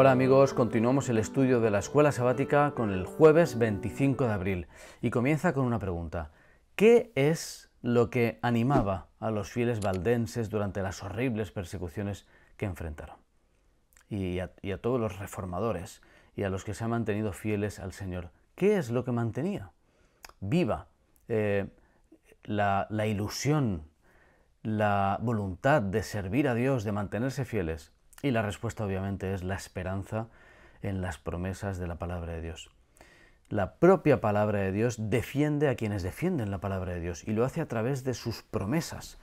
Hola amigos, continuamos el estudio de la escuela sabática con el jueves 25 de abril y comienza con una pregunta. ¿Qué es lo que animaba a los fieles valdenses durante las horribles persecuciones que enfrentaron? Y a, todos los reformadores y a los que se han mantenido fieles al Señor. ¿Qué es lo que mantenía? Viva eh, la ilusión, la voluntad de servir a Dios, de mantenerse fieles. Y la respuesta obviamente es la esperanza en las promesas de la palabra de Dios. La propia palabra de Dios defiende a quienes defienden la palabra de Dios y lo hace a través de sus promesas,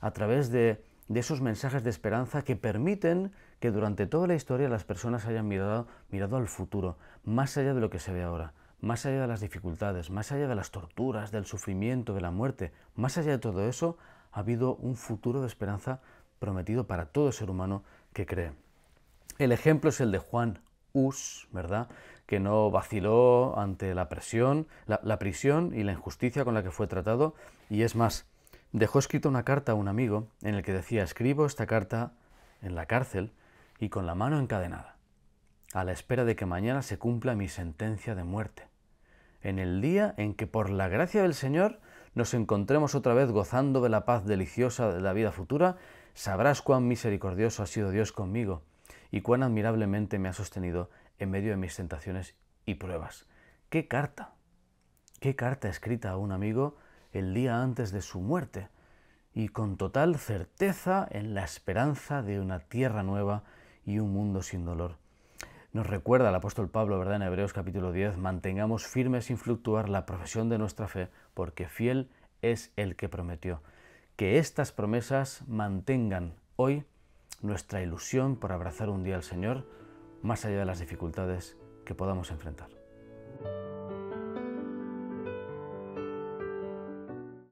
a través de, esos mensajes de esperanza que permiten que durante toda la historia las personas hayan mirado, mirado al futuro, más allá de lo que se ve ahora, más allá de las dificultades, más allá de las torturas, del sufrimiento, de la muerte, más allá de todo eso, ha habido un futuro de esperanza prometido para todo ser humano que cree. El ejemplo es el de Juan Hus, ¿verdad? Que no vaciló ante la presión, la, prisión y la injusticia con la que fue tratado. Y es más, dejó escrita una carta a un amigo en el que decía, escribo esta carta en la cárcel y con la mano encadenada, a la espera de que mañana se cumpla mi sentencia de muerte, en el día en que por la gracia del Señor nos encontremos otra vez gozando de la paz deliciosa de la vida futura Sabrás cuán misericordioso ha sido Dios conmigo y cuán admirablemente me ha sostenido en medio de mis tentaciones y pruebas. ¡Qué carta! ¡Qué carta escrita a un amigo el día antes de su muerte! Y con total certeza en la esperanza de una tierra nueva y un mundo sin dolor. Nos recuerda el apóstol Pablo, ¿verdad? En Hebreos capítulo 10, mantengamos firme sin fluctuar la profesión de nuestra fe, porque fiel es el que prometió que estas promesas mantengan hoy nuestra ilusión por abrazar un día al Señor más allá de las dificultades que podamos enfrentar.